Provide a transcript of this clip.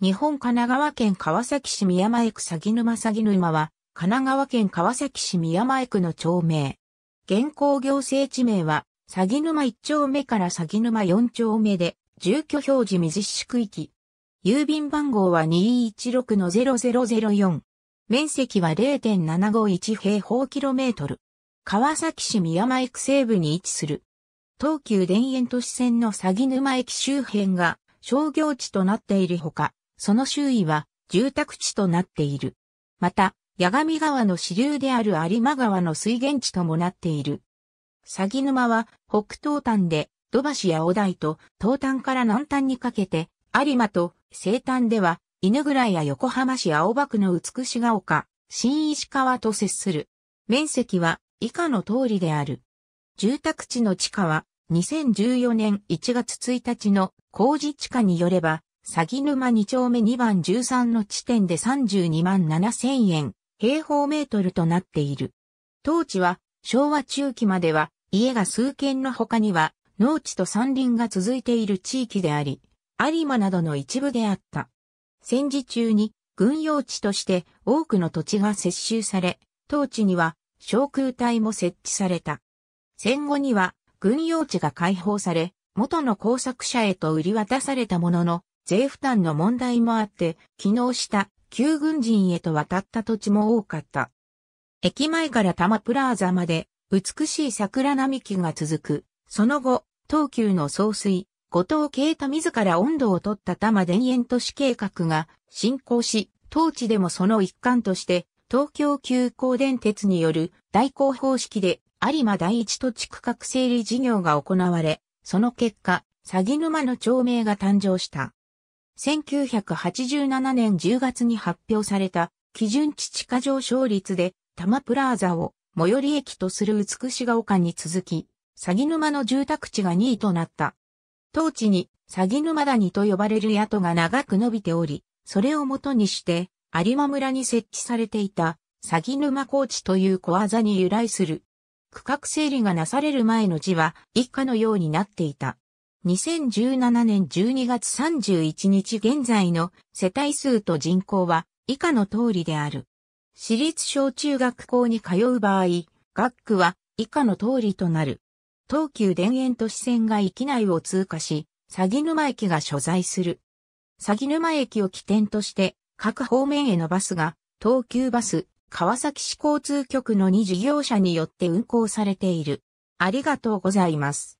日本神奈川県川崎市宮前区鷺沼鷺沼は、神奈川県川崎市宮前区の町名。現行行政地名は、鷺沼1丁目から鷺沼4丁目で、住居表示水施区域。郵便番号は216の0004。面積は0.751平方キロメートル。川崎市宮前区西部に位置する。東急田園都市線の鷺沼駅周辺が商業地となっているほか、その周囲は住宅地となっている。また、八神川の支流である有馬川の水源地ともなっている。鷺沼は北東端で土橋や小台と東端から南端にかけて有馬と西端では犬倉や横浜市青葉区の美しが丘、新石川と接する。面積は以下の通りである。住宅地の地下は2014年1月1日の工事地下によれば詐欺沼2丁目2番13の地点で32万7千円、平方メートルとなっている。当地は昭和中期までは家が数軒の他には農地と山林が続いている地域であり、有馬などの一部であった。戦時中に軍用地として多くの土地が接収され、当地には昇空隊も設置された。戦後には軍用地が解放され、元の工作者へと売り渡されたものの、税負担の問題もあって、機能した旧軍人へと渡った土地も多かった。駅前から多摩プラーザまで美しい桜並木が続く。その後、東急の総帥、後藤慶太自ら温度を取った多摩田園都市計画が進行し、当地でもその一環として、東京急行電鉄による代行方式で有馬第一土地区画整理事業が行われ、その結果、鷺沼の町名が誕生した。1987年10月に発表された基準地地価上昇率で多摩プラーザを最寄り駅とする美しが丘に続き、詐欺沼の住宅地が2位となった。当地に詐欺沼谷と呼ばれる宿が長く伸びており、それをもとにして、有馬村に設置されていた、詐欺沼高地という小技に由来する。区画整理がなされる前の字は以下のようになっていた。2017年12月31日現在の世帯数と人口は以下の通りである。私立小中学校に通う場合、学区は以下の通りとなる。東急田園都市線が駅内を通過し、詐欺沼駅が所在する。詐欺沼駅を起点として、各方面へのバスが、東急バス、川崎市交通局の2事業者によって運行されている。ありがとうございます。